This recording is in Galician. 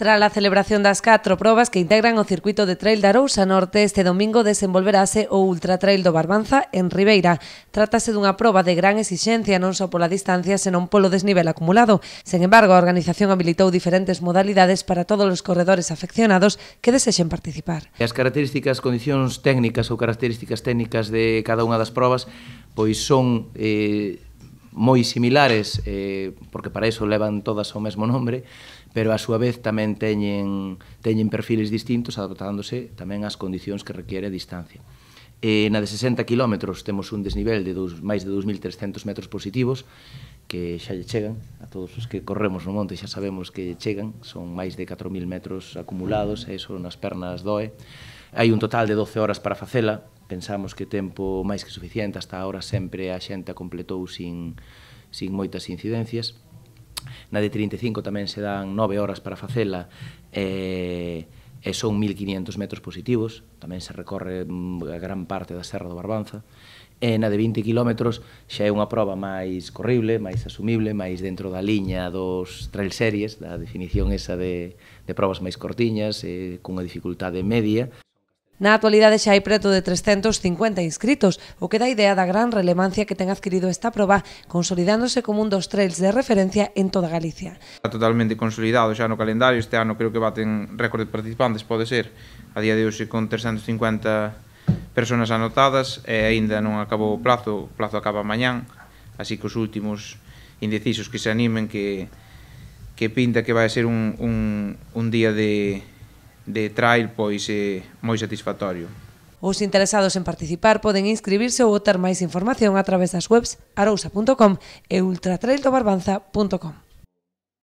Tras a celebración das catro probas que integran o circuito de trail da Rousa Norte, este domingo desenvolverase o Ultra Trail do Barbanza en Ribeira. Trátase dunha proba de gran exixencia non só pola distancia, senón polo desnivel acumulado. Sen embargo, a organización habilitou diferentes modalidades para todos os corredores afeccionados que desexen participar. As características, condicións técnicas ou características técnicas de cada unha das probas pois son eh, moi similares, eh, porque para iso levan todas o mesmo nombre, pero a súa vez tamén teñen, teñen perfiles distintos adaptándose tamén ás condicións que requiere a distancia. E eh, na de 60 km temos un desnivel de dos, máis de 2.300 metros positivos que xa lle chegan a todos os que corremos no monte xa sabemos que lle chegan son máis de 4.000 metros acumulados e iso nas pernas doe hai un total de 12 horas para facela pensamos que tempo máis que suficiente, hasta ahora sempre a xente a completou sin, sin moitas incidencias. Na de 35 tamén se dan 9 horas para facela e, e son 1500 metros positivos, tamén se recorre mm, a gran parte da Serra do Barbanza. E na de 20 km xa é unha proba máis corrible, máis asumible, máis dentro da liña dos trail series, da definición esa de, de probas máis cortiñas, e, cunha dificultade media. Na actualidade xa hai preto de 350 inscritos, o que dá idea da gran relevancia que ten adquirido esta proba, consolidándose como un dos trails de referencia en toda Galicia. Está totalmente consolidado xa no calendario, este ano creo que baten récord de participantes, pode ser, a día de hoxe con 350 personas anotadas, e aínda non acabou o plazo, o plazo acaba mañán, así que os últimos indecisos que se animen que que pinta que vai ser un, un, un día de, de trail pois é eh, moi satisfactorio. Os interesados en participar poden inscribirse ou obter máis información a través das webs arousa.com e ultratraildobarbanza.com.